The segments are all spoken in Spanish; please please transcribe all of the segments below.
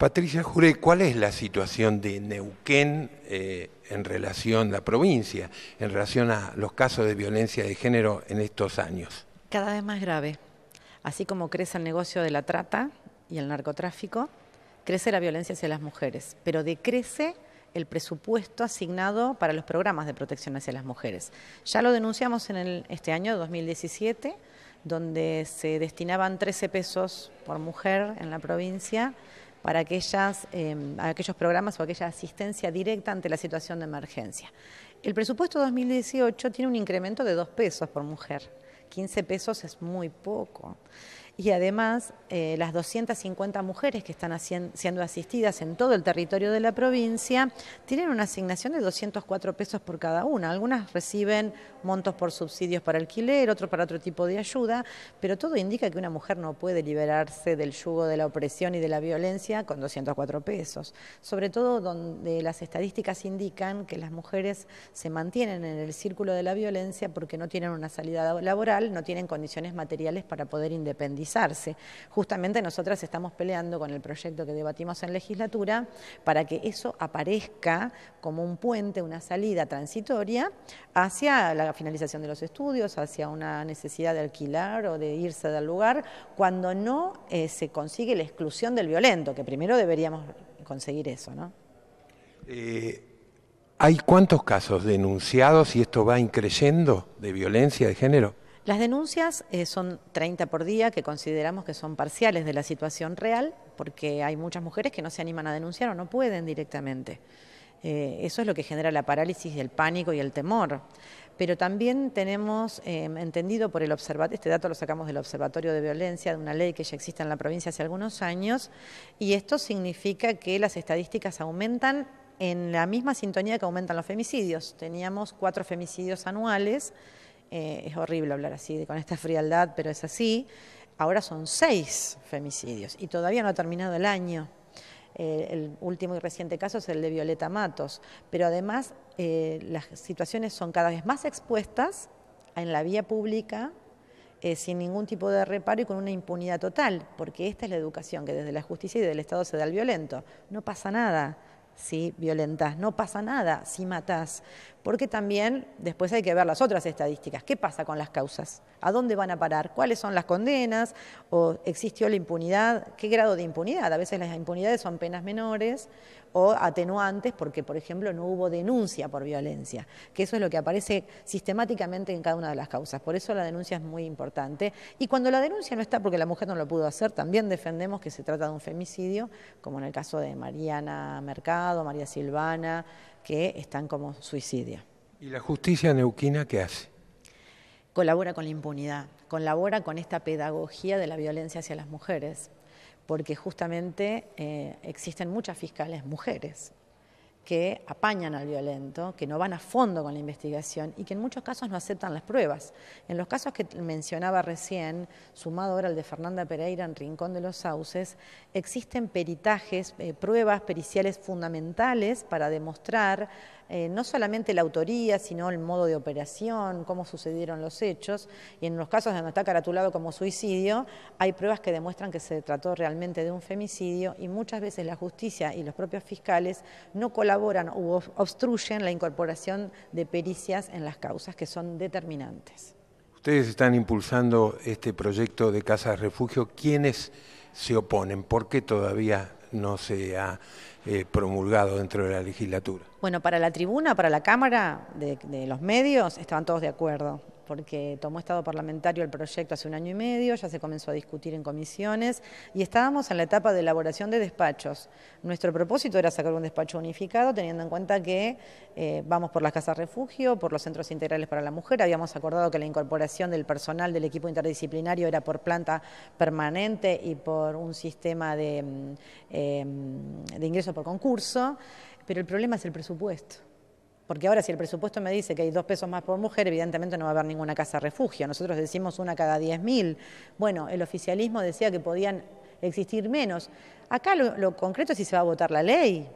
Patricia Jure, ¿cuál es la situación de Neuquén eh, en relación, a la provincia, en relación a los casos de violencia de género en estos años? Cada vez más grave. Así como crece el negocio de la trata y el narcotráfico, crece la violencia hacia las mujeres, pero decrece el presupuesto asignado para los programas de protección hacia las mujeres. Ya lo denunciamos en este año 2017, donde se destinaban 13 pesos por mujer en la provincia para em, aquellos programas o aquella asistencia directa ante la situación de emergencia. El presupuesto 2018 tiene un incremento de dos pesos por mujer. 15 pesos es muy poco. Y además, eh, las 250 mujeres que están siendo asistidas en todo el territorio de la provincia tienen una asignación de 204 pesos por cada una. Algunas reciben montos por subsidios para alquiler, otros para otro tipo de ayuda, pero todo indica que una mujer no puede liberarse del yugo de la opresión y de la violencia con 204 pesos. Sobre todo donde las estadísticas indican que las mujeres se mantienen en el círculo de la violencia porque no tienen una salida laboral no tienen condiciones materiales para poder independizarse. Justamente nosotras estamos peleando con el proyecto que debatimos en legislatura para que eso aparezca como un puente, una salida transitoria hacia la finalización de los estudios, hacia una necesidad de alquilar o de irse del lugar, cuando no eh, se consigue la exclusión del violento, que primero deberíamos conseguir eso, ¿no? Eh, ¿Hay cuántos casos denunciados y esto va increyendo de violencia de género? Las denuncias eh, son 30 por día, que consideramos que son parciales de la situación real, porque hay muchas mujeres que no se animan a denunciar o no pueden directamente. Eh, eso es lo que genera la parálisis, el pánico y el temor. Pero también tenemos eh, entendido por el observatorio, este dato lo sacamos del Observatorio de Violencia, de una ley que ya existe en la provincia hace algunos años, y esto significa que las estadísticas aumentan en la misma sintonía que aumentan los femicidios. Teníamos cuatro femicidios anuales eh, es horrible hablar así, con esta frialdad, pero es así. Ahora son seis femicidios y todavía no ha terminado el año. Eh, el último y reciente caso es el de Violeta Matos, pero además eh, las situaciones son cada vez más expuestas en la vía pública, sin ningún tipo de reparo y con una impunidad total, porque esta es la educación que desde la justicia y del Estado se da al violento. No pasa nada si violentas, no pasa nada si matas, porque también después hay que ver las otras estadísticas. ¿Qué pasa con las causas? ¿A dónde van a parar? ¿Cuáles son las condenas? ¿O existió la impunidad? ¿Qué grado de impunidad? A veces las impunidades son penas menores o atenuantes porque, por ejemplo, no hubo denuncia por violencia, que eso es lo que aparece sistemáticamente en cada una de las causas. Por eso la denuncia es muy importante. Y cuando la denuncia no está porque la mujer no lo pudo hacer, también defendemos que se trata de un femicidio, como en el caso de Mariana Mercado, María Silvana, que están como suicidio. ¿Y la justicia neuquina qué hace? Colabora con la impunidad, colabora con esta pedagogía de la violencia hacia las mujeres, porque justamente eh, existen muchas fiscales mujeres que apañan al violento, que no van a fondo con la investigación y que en muchos casos no aceptan las pruebas. En los casos que mencionaba recién, sumado ahora al de Fernanda Pereira en Rincón de los Sauces, existen peritajes, eh, pruebas periciales fundamentales para demostrar eh, no solamente la autoría, sino el modo de operación, cómo sucedieron los hechos, y en los casos donde está caratulado como suicidio, hay pruebas que demuestran que se trató realmente de un femicidio y muchas veces la justicia y los propios fiscales no colaboran u obstruyen la incorporación de pericias en las causas que son determinantes. Ustedes están impulsando este proyecto de casas refugio. ¿Quiénes se oponen? ¿Por qué todavía no se ha eh, promulgado dentro de la legislatura. Bueno, para la tribuna, para la Cámara de los medios, estaban todos de acuerdo porque tomó estado parlamentario el proyecto hace un año y medio, ya se comenzó a discutir en comisiones y estábamos en la etapa de elaboración de despachos. Nuestro propósito era sacar un despacho unificado, teniendo en cuenta que eh, vamos por las casas refugio, por los centros integrales para la mujer, habíamos acordado que la incorporación del personal del equipo interdisciplinario era por planta permanente y por un sistema de, mm, eh, mm, de ingreso por concurso, pero el problema es el presupuesto. Porque ahora si el presupuesto me dice que hay dos pesos más por mujer, evidentemente no va a haber ninguna casa refugio. Nosotros decimos una cada 10.000. Bueno, el oficialismo decía que podían existir menos. Acá lo, lo concreto es si se va a votar la ley.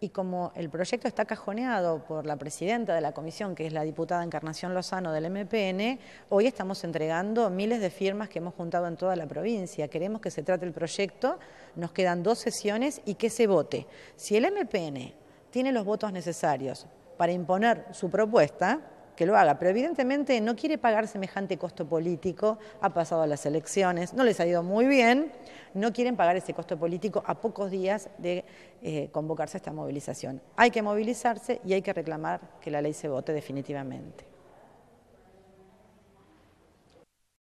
Y como el proyecto está cajoneado por la presidenta de la comisión, que es la diputada Encarnación Lozano del MPN, hoy estamos entregando miles de firmas que hemos juntado en toda la provincia. Queremos que se trate el proyecto, nos quedan dos sesiones y que se vote. Si el MPN tiene los votos necesarios para imponer su propuesta, que lo haga, pero evidentemente no quiere pagar semejante costo político, ha pasado a las elecciones, no les ha ido muy bien, no quieren pagar ese costo político a pocos días de eh, convocarse a esta movilización. Hay que movilizarse y hay que reclamar que la ley se vote definitivamente.